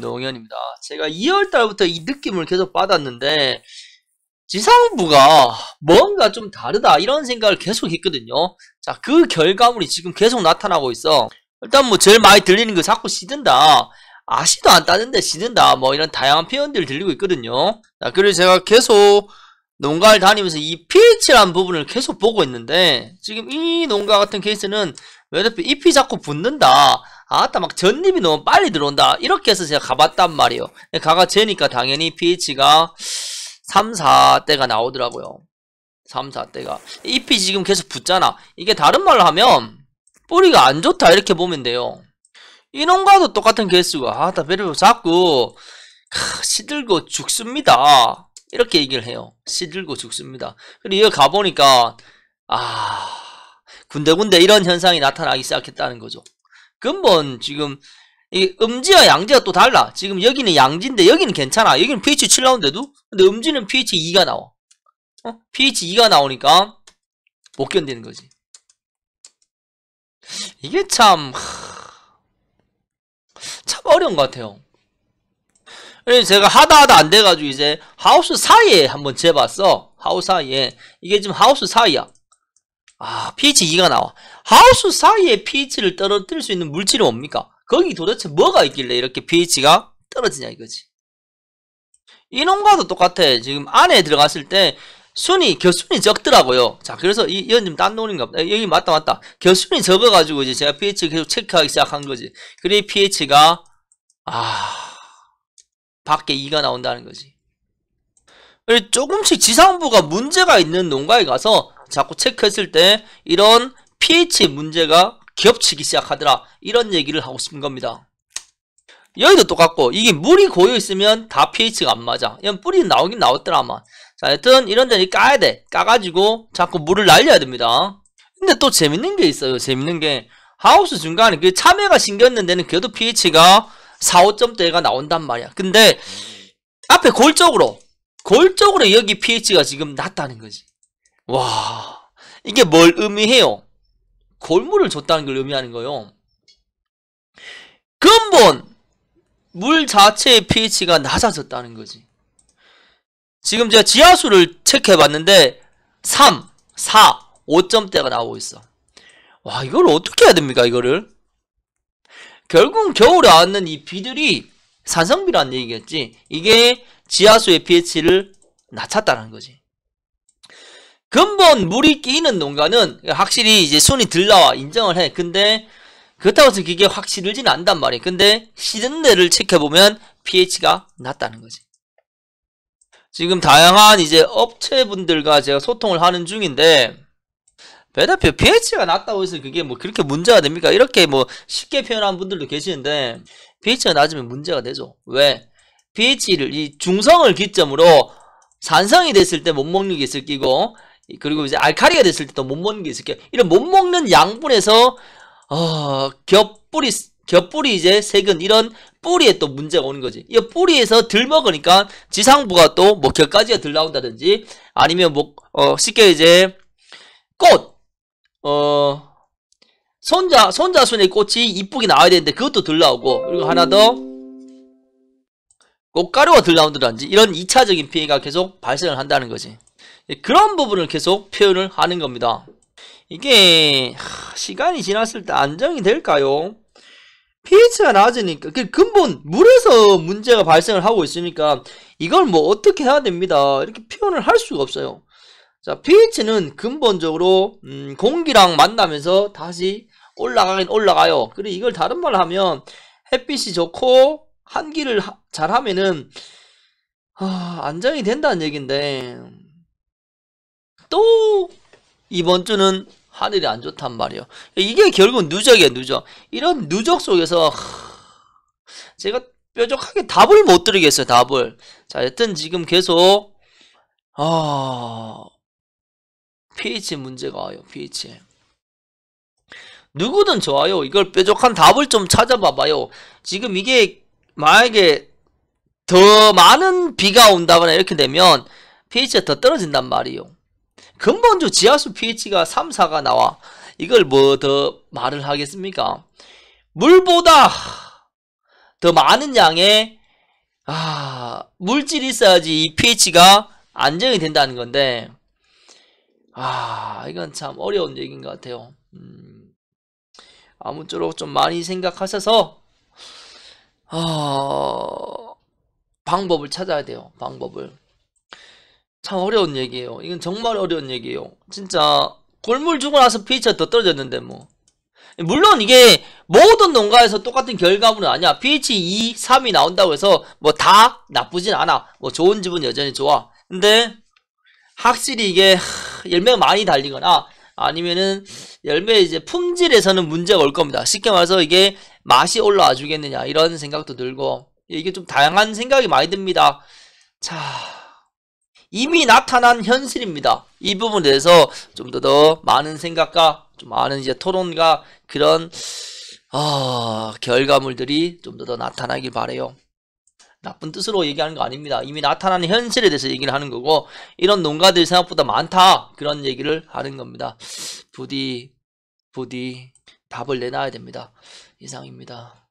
노경현입니다. 제가 2월달부터 이 느낌을 계속 받았는데 지상부가 뭔가 좀 다르다 이런 생각을 계속 했거든요. 자, 그 결과물이 지금 계속 나타나고 있어. 일단 뭐 제일 많이 들리는 거 자꾸 시든다. 아시도 안 따는데 시든다. 뭐 이런 다양한 표현들을 들리고 있거든요. 자, 그리고 제가 계속 농가를 다니면서 이 pH라는 부분을 계속 보고 있는데 지금 이 농가 같은 케이스는 왜 대표 잎이 자꾸 붙는다. 아따 막 전립이 너무 빨리 들어온다 이렇게 해서 제가 가봤단 말이에요 가가 재니까 당연히 pH가 3, 4대가 나오더라고요 3, 4대가 잎이 지금 계속 붙잖아 이게 다른 말로 하면 뿌리가 안 좋다 이렇게 보면 돼요 이놈과도 똑같은 개수가 아따 배를 자꾸 크, 시들고 죽습니다 이렇게 얘기를 해요 시들고 죽습니다 그리고 여기 가보니까 아 군데군데 이런 현상이 나타나기 시작했다는 거죠 근본 지금 이 음지와 양지가 또 달라. 지금 여기는 양지인데 여기는 괜찮아. 여기는 pH 7 나오는데도 근데 음지는 pH 2가 나와. 어? pH 2가 나오니까 못 견디는 거지. 이게 참... 참 어려운 것 같아요. 제가 하다 하다 안 돼가지고 이제 하우스 사이에 한번 재봤어. 하우스 사이에. 이게 지금 하우스 사이야. 아, pH 2가 나와. 하우스 사이에 pH를 떨어뜨릴 수 있는 물질이 뭡니까? 거기 도대체 뭐가 있길래 이렇게 pH가 떨어지냐 이거지. 이놈과도 똑같아. 지금 안에 들어갔을 때 순이 겨순이 적더라고요. 자, 그래서 이 이건 좀딴 논인가 보다. 여기 맞다 맞다. 겨순이 적어 가지고 이제 제가 pH 계속 체크하기 시작한 거지. 그래 pH가 아 밖에 2가 나온다는 거지. 조금씩 지상부가 문제가 있는 농가에 가서 자꾸 체크했을 때 이런 pH 문제가 겹치기 시작하더라 이런 얘기를 하고 싶은 겁니다 여기도 똑같고 이게 물이 고여 있으면 다 pH가 안 맞아 이건 뿌리 나오긴 나왔더라만 자 하여튼 이런 데는 까야 돼 까가지고 자꾸 물을 날려야 됩니다 근데 또 재밌는 게 있어요 재밌는 게 하우스 중간에 그 참외가 신겼는 데는 그래도 pH가 4, 5점대가 나온단 말이야 근데 앞에 골적으로 골적으로 여기 pH가 지금 낮다는 거지 와 이게 뭘 의미해요? 골물을 줬다는 걸 의미하는 거요 근본 물 자체의 pH가 낮아졌다는 거지. 지금 제가 지하수를 체크해봤는데 3, 4, 5점대가 나오고 있어. 와 이걸 어떻게 해야 됩니까 이거를? 결국 겨울에 왔는이 비들이 산성비라는 얘기겠지. 이게 지하수의 pH를 낮췄다는 거지. 근본 물이 끼는 농가는 확실히 이제 손이 들나와 인정을 해. 근데 그렇다고 해서 그게 확실하지는 않단 말이에요. 근데 시든내를 체크해보면 pH가 낮다는 거지. 지금 다양한 이제 업체분들과 제가 소통을 하는 중인데 배달표 pH가 낮다고 해서 그게 뭐 그렇게 문제가 됩니까? 이렇게 뭐 쉽게 표현한 분들도 계시는데 pH가 낮으면 문제가 되죠. 왜? pH를 이 중성을 기점으로 산성이 됐을 때 못 먹는 게 있을 끼고 그리고 이제 알카리가 됐을 때 또 못 먹는 게 있을게요. 이런 못 먹는 양분에서 어, 겹뿌리 겹뿌리 이제 색은 이런 뿌리에 또 문제가 오는 거지. 이 뿌리에서 들 먹으니까 지상부가 또뭐겹까지가들 나온다든지 아니면 뭐 어, 쉽게 이제 꽃 어, 손자 손자순의 꽃이 이쁘게 나와야 되는데 그것도 들 나오고 그리고 하나 더 꽃가루가 들 나온다든지 이런 2차적인 피해가 계속 발생을 한다는 거지. 예, 그런 부분을 계속 표현을 하는 겁니다. 이게 시간이 지났을 때 안정이 될까요? pH가 낮으니까 그 근본 물에서 문제가 발생을 하고 있으니까 이걸 뭐 어떻게 해야 됩니다. 이렇게 표현을 할 수가 없어요. 자, pH는 근본적으로 음, 공기랑 만나면서 다시 올라가긴 올라가요. 그리고 이걸 다른 말로 하면 햇빛이 좋고 한기를 잘하면은 아, 안정이 된다는 얘기인데 또 이번 주는 하늘이 안 좋단 말이에요. 이게 결국 누적이에요, 누적. 이런 누적 속에서 제가 뾰족하게 답을 못 드리겠어요, 답을. 자, 여튼 지금 계속 아 pH 문제가 와요, pH. 누구든 좋아요. 이걸 뾰족한 답을 좀 찾아봐봐요. 지금 이게 만약에 더 많은 비가 온다거나 이렇게 되면 pH가 더 떨어진단 말이에요. 근본적 지하수 pH가 3, 4가 나와. 이걸 뭐 더 말을 하겠습니까? 물보다 더 많은 양의 아, 물질이 있어야지 이 pH가 안정이 된다는 건데 아 이건 참 어려운 얘기인 것 같아요. 음, 아무쪼록 좀 많이 생각하셔서 어, 방법을 찾아야 돼요. 방법을. 참 어려운 얘기예요. 이건 정말 어려운 얘기예요. 진짜 골물 주고 나서 pH가 더 떨어졌는데 뭐. 물론 이게 모든 농가에서 똑같은 결과물은 아니야. pH 2, 3이 나온다고 해서 뭐 다 나쁘진 않아. 뭐 좋은 집은 여전히 좋아. 근데 확실히 이게 열매가 많이 달리거나 아니면은 열매 이제 품질에서는 문제가 올 겁니다. 쉽게 말해서 이게 맛이 올라와 주겠느냐 이런 생각도 들고 이게 좀 다양한 생각이 많이 듭니다. 자. 이미 나타난 현실입니다. 이 부분에 대해서 좀 더 더 많은 생각과 좀 많은 이제 토론과 그런 아, 결과물들이 좀 더 더 나타나길 바래요. 나쁜 뜻으로 얘기하는 거 아닙니다. 이미 나타나는 현실에 대해서 얘기를 하는 거고 이런 농가들이 생각보다 많다 그런 얘기를 하는 겁니다. 부디 부디 답을 내놔야 됩니다. 이상입니다.